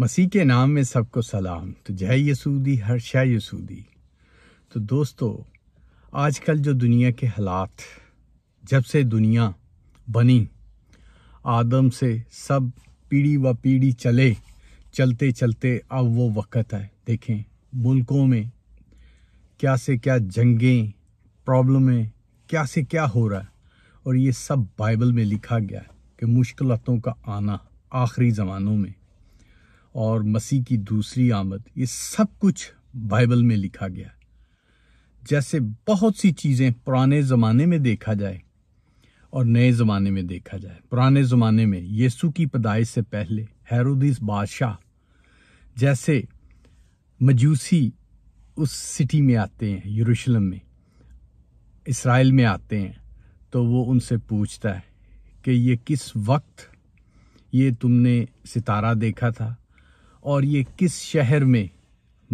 मसीह के नाम में सबको सलाम तो जय यसूदी हर शय यसूदी तो दोस्तों आजकल जो दुनिया के हालात जब से दुनिया बनी आदम से सब पीढ़ी व पीढ़ी चले चलते चलते अब वो वक़्त है देखें मुल्कों में क्या से क्या जंगें प्रॉब्लमें क्या से क्या हो रहा है और ये सब बाइबल में लिखा गया है कि मुश्किलतों का आना आखिरी ज़मानों में और मसीह की दूसरी आमद ये सब कुछ बाइबल में लिखा गया जैसे बहुत सी चीज़ें पुराने ज़माने में देखा जाए और नए ज़माने में देखा जाए पुराने ज़माने में यीशु की पदाइश से पहले हैरोदीस बादशाह जैसे मजूसी उस सिटी में आते हैं यरूशलेम में इसराइल में आते हैं तो वो उनसे पूछता है कि ये किस वक्त ये तुमने सितारा देखा था और ये किस शहर में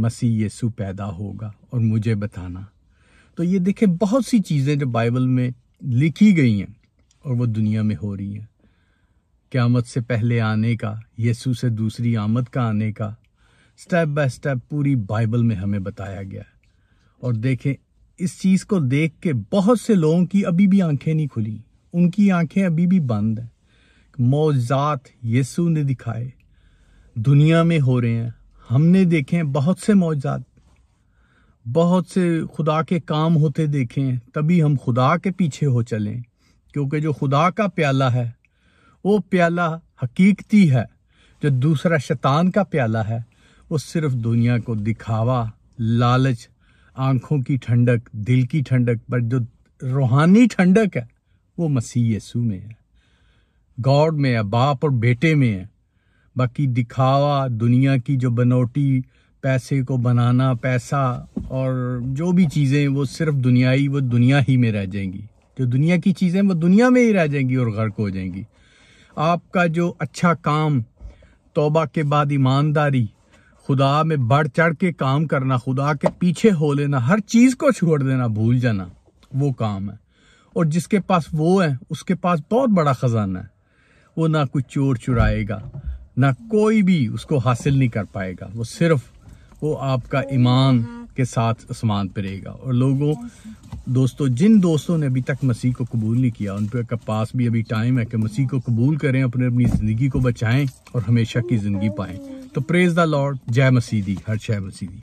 मसीह यीशु पैदा होगा और मुझे बताना तो ये देखें बहुत सी चीज़ें जो बाइबल में लिखी गई हैं और वो दुनिया में हो रही हैं क़्यामत से पहले आने का यीशु से दूसरी आमद का आने का स्टेप बाय स्टेप पूरी बाइबल में हमें बताया गया है और देखें इस चीज़ को देख के बहुत से लोगों की अभी भी आंखें नहीं खुली उनकी आंखें अभी भी बंद हैं मौजात यीशु ने दिखाए दुनिया में हो रहे हैं हमने देखे हैं बहुत से मौजाद बहुत से खुदा के काम होते देखे हैं तभी हम खुदा के पीछे हो चलें क्योंकि जो खुदा का प्याला है वो प्याला हकीकती है जो दूसरा शैतान का प्याला है वो सिर्फ दुनिया को दिखावा लालच आँखों की ठंडक दिल की ठंडक पर जो रूहानी ठंडक है वो मसीह यसू में है गॉड में है बाप और बेटे में है बाकी दिखावा दुनिया की जो बनौटी पैसे को बनाना पैसा और जो भी चीज़ें वो सिर्फ दुनियाई वो दुनिया ही में रह जाएंगी जो दुनिया की चीज़ें वो दुनिया में ही रह जाएंगी और गर्क हो जाएंगी आपका जो अच्छा काम तोबा के बाद ईमानदारी खुदा में बढ़ चढ़ के काम करना खुदा के पीछे हो लेना हर चीज़ को छोड़ देना भूल जाना वो काम है और जिसके पास वो है उसके पास बहुत बड़ा ख़जाना है वो ना कुछ चोर चुराएगा ना कोई भी उसको हासिल नहीं कर पाएगा वो सिर्फ वो आपका ईमान के साथ आसमान पर रहेगा और लोगों दोस्तों जिन दोस्तों ने अभी तक मसीह को कबूल नहीं किया उन पर पास भी अभी टाइम है कि मसीह को कबूल करें अपने अपनी ज़िंदगी को बचाएं और हमेशा की ज़िंदगी पाएं तो प्रेज़ द लॉर्ड जय मसीदी हर शह मसीदी